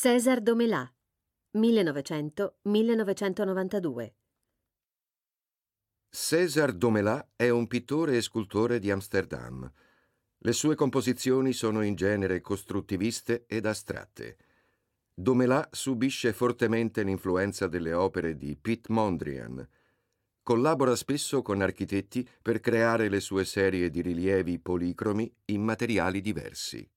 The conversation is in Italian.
César Domelà, 1900-1992. César Domelà è un pittore e scultore di Amsterdam. Le sue composizioni sono in genere costruttiviste ed astratte. Domelà subisce fortemente l'influenza delle opere di Piet Mondrian. Collabora spesso con architetti per creare le sue serie di rilievi policromi in materiali diversi.